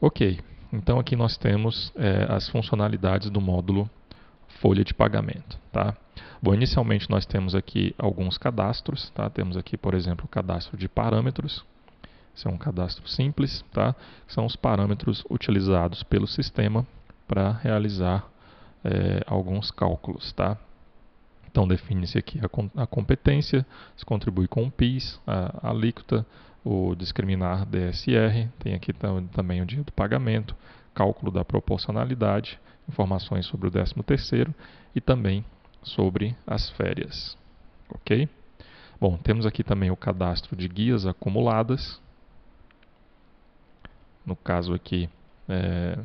Ok, então aqui nós temos é, as funcionalidades do módulo folha de pagamento. Tá? Bom, inicialmente nós temos aqui alguns cadastros. Tá? Temos aqui, por exemplo, o cadastro de parâmetros. Esse é um cadastro simples. Tá? São os parâmetros utilizados pelo sistema para realizar é, alguns cálculos. Tá? Então define-se aqui a, a, competência, se contribui com o PIS, a, a alíquota, o discriminar DSR, tem aqui também o dia do pagamento, cálculo da proporcionalidade, informações sobre o 13 terceiro e também sobre as férias, ok? Bom, temos aqui também o cadastro de guias acumuladas, no caso aqui é,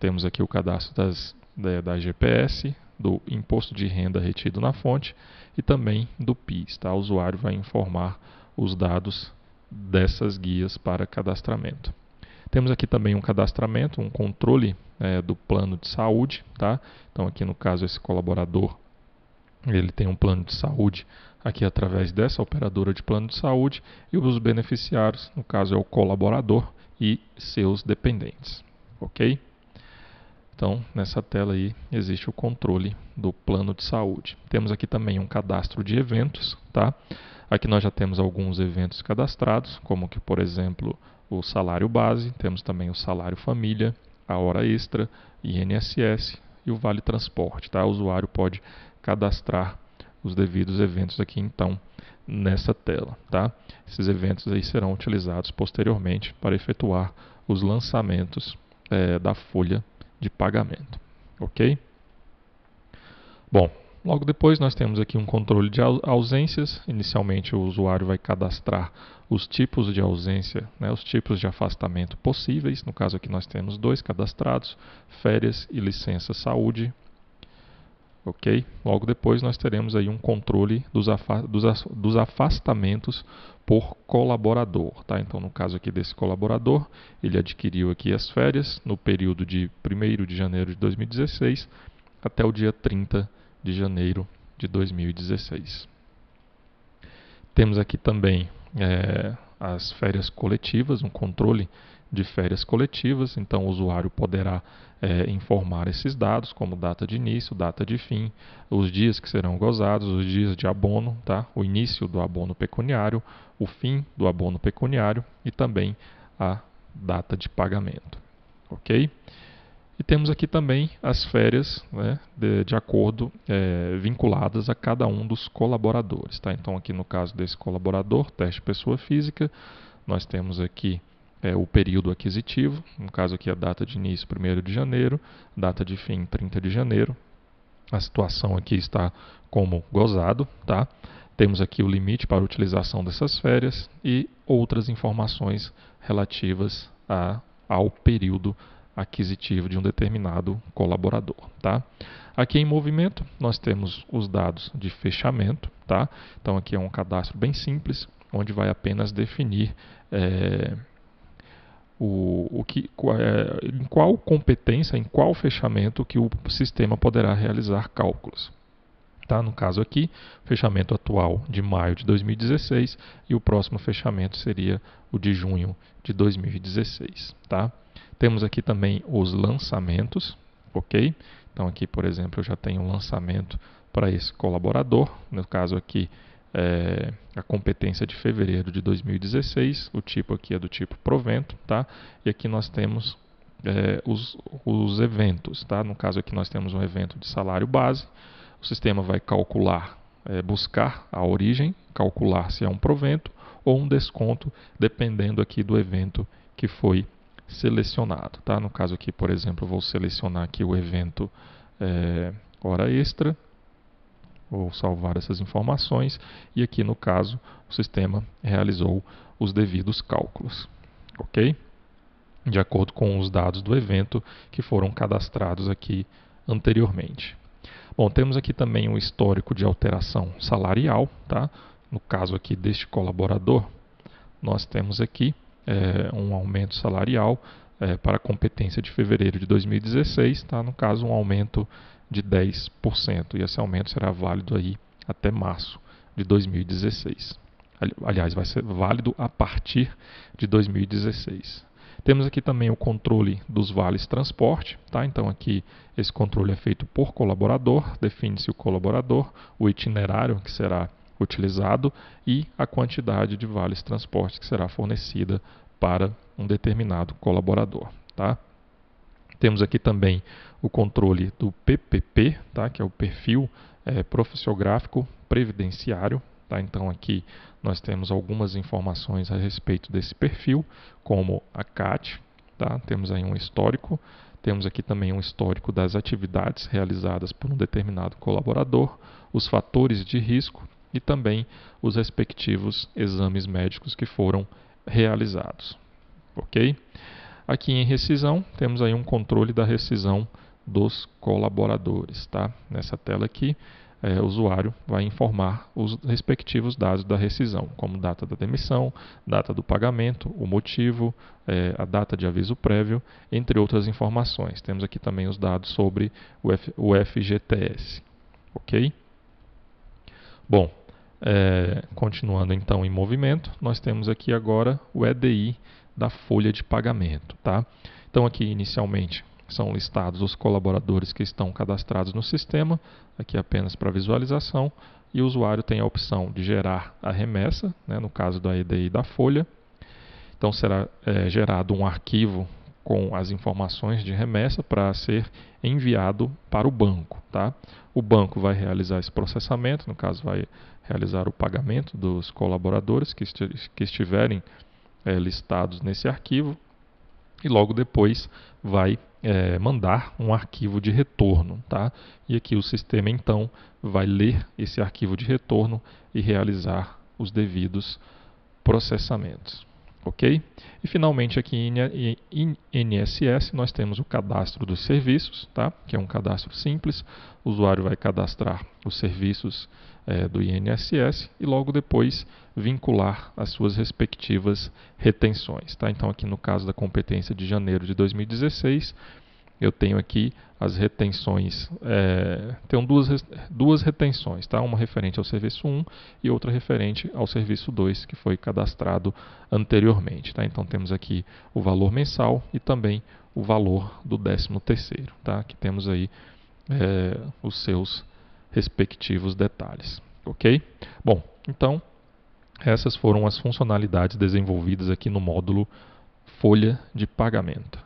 temos aqui o cadastro das, da, da GPS, do imposto de renda retido na fonte e também do PIS, tá? O usuário vai informar os dados dessas guias para cadastramento. Temos aqui também um cadastramento, um controle é, do plano de saúde. Tá? Então, aqui no caso, esse colaborador ele tem um plano de saúde aqui através dessa operadora de plano de saúde e os beneficiários, no caso, é o colaborador e seus dependentes. Ok? Então, nessa tela aí existe o controle do plano de saúde. Temos aqui também um cadastro de eventos, tá? Aqui nós já temos alguns eventos cadastrados, como que, por exemplo, o salário base, temos também o salário família, a hora extra, INSS e o vale transporte, tá? O usuário pode cadastrar os devidos eventos aqui então nessa tela, tá? Esses eventos aí serão utilizados posteriormente para efetuar os lançamentos é, da folha de pagamento. Ok? Bom, logo depois nós temos aqui um controle de ausências. Inicialmente o usuário vai cadastrar os tipos de ausência, né, os tipos de afastamento possíveis. No caso aqui nós temos dois cadastrados, férias e licença saúde ok? Logo depois nós teremos aí um controle dos, afa dos, afastamentos por colaborador, tá? Então, no caso aqui desse colaborador, ele adquiriu aqui as férias no período de 1 de janeiro de 2016 até o dia 30 de janeiro de 2016. Temos aqui também é, as férias coletivas, um controle de férias coletivas. Então, o usuário poderá é, informar esses dados, como data de início, data de fim, os dias que serão gozados, os dias de abono, tá? o início do abono pecuniário, o fim do abono pecuniário e também a data de pagamento. Ok? E temos aqui também as férias né, de, de, acordo é, vinculadas a cada um dos colaboradores. Tá? Então, aqui no caso desse colaborador, teste pessoa física, nós temos aqui é, o período aquisitivo, no caso aqui a data de início 1 de janeiro, data de fim 30 de janeiro. A situação aqui está como gozado, tá? Temos aqui o limite para utilização dessas férias e outras informações relativas a, ao período aquisitivo aquisitivo de um determinado colaborador, tá? Aqui em movimento nós temos os dados de fechamento, tá? Então aqui é um cadastro bem simples, onde vai apenas definir é, o, o que, é, em qual competência, em qual fechamento que o sistema poderá realizar cálculos. Tá? No caso aqui, fechamento atual de maio de 2016 e o próximo fechamento seria o de junho de 2016. Tá? Temos aqui também os lançamentos, ok? Então aqui, por exemplo, eu já tenho um lançamento para esse colaborador, no caso aqui é a competência de fevereiro de 2016, o tipo aqui é do tipo provento, tá? E aqui nós temos é, os, os eventos, tá? No caso aqui nós temos um evento de salário base, o sistema vai calcular, é, buscar a origem, calcular se é um provento ou um desconto, dependendo aqui do evento que foi selecionado. Tá? No caso aqui, por exemplo, vou selecionar aqui o evento é, hora extra, vou salvar essas informações e aqui no caso o sistema realizou os devidos cálculos, ok? De acordo com os dados do evento que foram cadastrados aqui anteriormente. Bom, temos aqui também um histórico de alteração salarial, tá? No caso aqui deste colaborador, nós temos aqui é, um aumento salarial é, para a competência de fevereiro de 2016, tá? no caso, um aumento de 10%. E esse aumento será válido aí até março de 2016. Aliás, vai ser válido a partir de 2016. Temos aqui também o controle dos vales transporte, tá? Então aqui esse controle é feito por colaborador, define-se o colaborador, o itinerário que será utilizado e a quantidade de vales transporte que será fornecida para um determinado colaborador. Tá? Temos aqui também o controle do PPP, tá? que é o perfil é, profissionográfico previdenciário. Tá? Então aqui nós temos algumas informações a respeito desse perfil, como a CAT, tá? temos aí um histórico, temos aqui também um histórico das atividades realizadas por um determinado colaborador, os fatores de risco, e também os respectivos exames médicos que foram realizados. Ok? Aqui em rescisão, temos aí um controle da rescisão dos colaboradores. Tá? Nessa tela aqui, é, o usuário vai informar os respectivos dados da rescisão, como data da demissão, data do pagamento, o motivo, é, a data de aviso prévio, entre outras informações. Temos aqui também os dados sobre o, F, o FGTS. Ok? Bom, é, continuando então em movimento, nós temos aqui agora o EDI da folha de pagamento. Tá? Então, aqui inicialmente são listados os colaboradores que estão cadastrados no sistema, aqui apenas para visualização, e o usuário tem a opção de gerar a remessa, né, no caso da EDI da folha. Então, será é, gerado um arquivo com as informações de remessa para ser enviado para o banco. Tá? O banco vai realizar esse processamento, no caso, vai realizar o pagamento dos colaboradores que, esti que estiverem é, listados nesse arquivo e logo depois vai é, mandar um arquivo de retorno. Tá? E aqui o sistema então vai ler esse arquivo de retorno e realizar os devidos processamentos. Ok? E finalmente aqui em INSS nós temos o cadastro dos serviços, tá? que é um cadastro simples. O usuário vai cadastrar os serviços é, do INSS e logo depois vincular as suas respectivas retenções. Tá? Então aqui no caso da competência de janeiro de 2016, eu tenho aqui as retenções. É, tem duas, duas retenções, tá? uma referente ao serviço 1 e outra referente ao serviço 2, que foi cadastrado anteriormente. Tá? Então temos aqui o valor mensal e também o valor do 13 terceiro tá? que temos aí é, os seus respectivos detalhes. Ok? Bom, então essas foram as funcionalidades desenvolvidas aqui no módulo Folha de Pagamento.